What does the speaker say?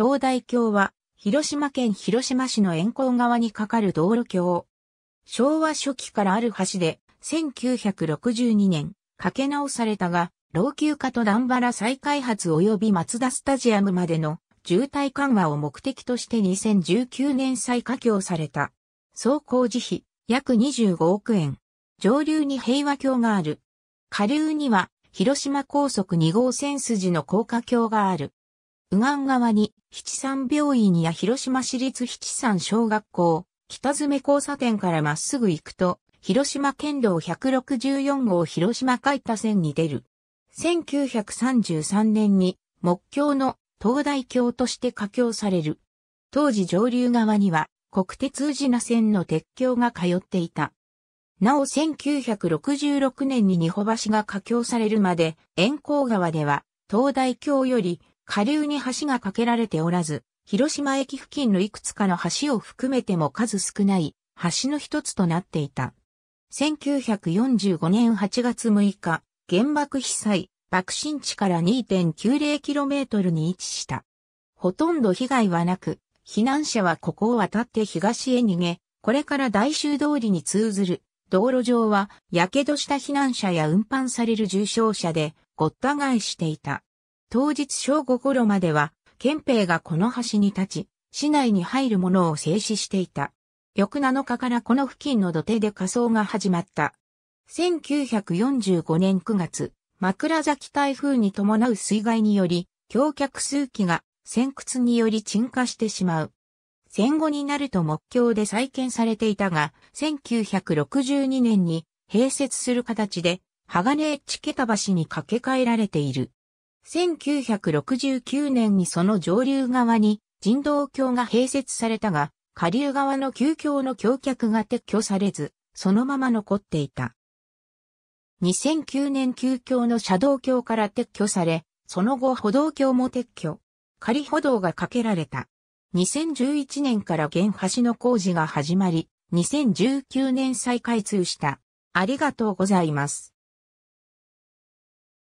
東大橋は、広島県広島市の沿江側に架かる道路橋。昭和初期からある橋で、1962年、架け直されたが、老朽化と段原再開発及び松田スタジアムまでの渋滞緩和を目的として2019年再架橋された。総工事費約25億円。上流に平和橋がある。下流には広島高速2号線筋の高架橋がある。右岸側に七三病院や広島市立七三小学校、北詰交差点からまっすぐ行くと、広島県道164号広島海田線に出る。1933年に木橋の東大橋として架橋される。当時上流側には国鉄宇品線の鉄橋が通っていた。なお1966年に二保橋が架橋されるまで、遠光川では東大橋より下流に橋が架けられておらず、広島駅付近のいくつかの橋を含めても数少ない橋の一つとなっていた。1945年8月6日、原爆被災、爆心地から 2.90km に位置した。ほとんど被害はなく、避難者はここを渡って東へ逃げ、これから大衆通りに通ずる道路上は、火傷した避難者や運搬される重傷者でごった返していた。当日正午頃までは、憲兵がこの橋に立ち、市内に入るものを制止していた。翌7日からこの付近の土手で仮装が始まった。1945年9月、枕崎台風に伴う水害により、橋脚数機が先屈により沈下してしまう。戦後になると木橋で再建されていたが、1962年に併設する形で、鋼エッチケタ橋に架け替えられている。1969年にその上流側に人道橋が併設されたが、下流側の旧橋の橋脚が撤去されず、そのまま残っていた。2009年旧橋の車道橋から撤去され、その後歩道橋も撤去。仮歩道が架けられた。2011年から現橋の工事が始まり、2019年再開通した。ありがとうございます。